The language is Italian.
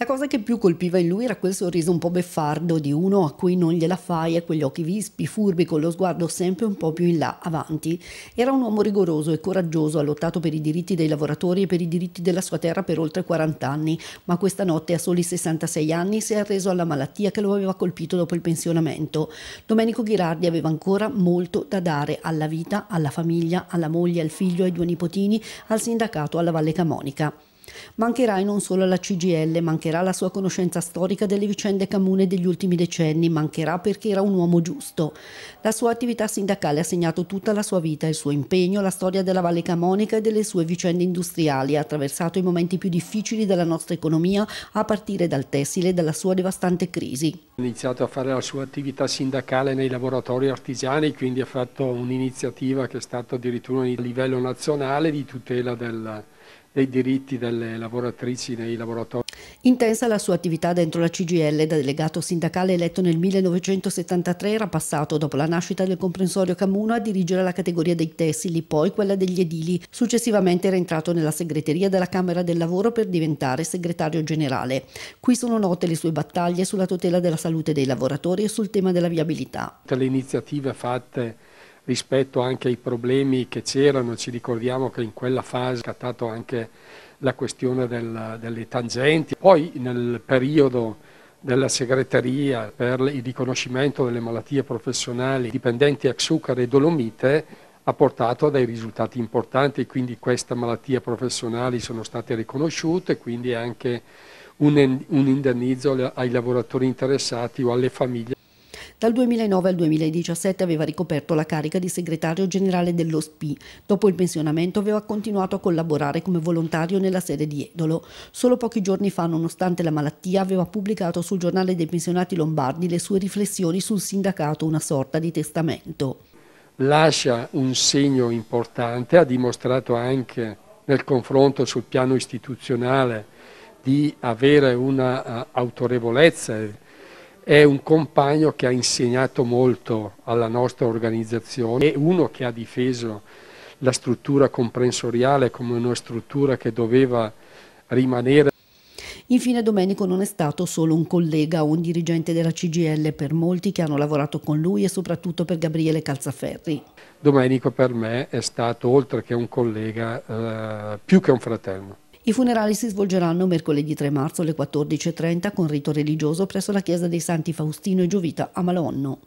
La cosa che più colpiva in lui era quel sorriso un po' beffardo di uno a cui non gliela fai e quegli occhi vispi, furbi, con lo sguardo sempre un po' più in là, avanti. Era un uomo rigoroso e coraggioso, ha lottato per i diritti dei lavoratori e per i diritti della sua terra per oltre 40 anni, ma questa notte a soli 66 anni si è arreso alla malattia che lo aveva colpito dopo il pensionamento. Domenico Ghirardi aveva ancora molto da dare alla vita, alla famiglia, alla moglie, al figlio, ai due nipotini, al sindacato alla Valle Camonica. Mancherai non solo alla CGL, mancherà la sua conoscenza storica delle vicende comune degli ultimi decenni, mancherà perché era un uomo giusto. La sua attività sindacale ha segnato tutta la sua vita, il suo impegno, la storia della Valle Camonica e delle sue vicende industriali, ha attraversato i momenti più difficili della nostra economia, a partire dal tessile e dalla sua devastante crisi. Ha iniziato a fare la sua attività sindacale nei laboratori artigiani, quindi ha fatto un'iniziativa che è stata addirittura a livello nazionale di tutela del dei diritti delle lavoratrici nei laboratori. Intensa la sua attività dentro la CGL, da delegato sindacale eletto nel 1973 era passato, dopo la nascita del comprensorio Camuno, a dirigere la categoria dei tessili, poi quella degli edili. Successivamente era entrato nella segreteria della Camera del Lavoro per diventare segretario generale. Qui sono note le sue battaglie sulla tutela della salute dei lavoratori e sul tema della viabilità. Tutte le iniziative fatte rispetto anche ai problemi che c'erano, ci ricordiamo che in quella fase è scattato anche la questione del, delle tangenti, poi nel periodo della segreteria per il riconoscimento delle malattie professionali dipendenti a zucchero e dolomite ha portato a dei risultati importanti, quindi queste malattie professionali sono state riconosciute, quindi anche un, un indennizzo ai lavoratori interessati o alle famiglie. Dal 2009 al 2017 aveva ricoperto la carica di segretario generale dell'OSPI. Dopo il pensionamento aveva continuato a collaborare come volontario nella sede di Edolo. Solo pochi giorni fa, nonostante la malattia, aveva pubblicato sul giornale dei pensionati lombardi le sue riflessioni sul sindacato, una sorta di testamento. Lascia un segno importante, ha dimostrato anche nel confronto sul piano istituzionale di avere un'autorevolezza eh, uh, è un compagno che ha insegnato molto alla nostra organizzazione, è uno che ha difeso la struttura comprensoriale come una struttura che doveva rimanere Infine Domenico non è stato solo un collega o un dirigente della CGL per molti che hanno lavorato con lui e soprattutto per Gabriele Calzaferri. Domenico per me è stato oltre che un collega eh, più che un fratello. I funerali si svolgeranno mercoledì 3 marzo alle 14.30 con rito religioso presso la chiesa dei Santi Faustino e Giovita a Malonno.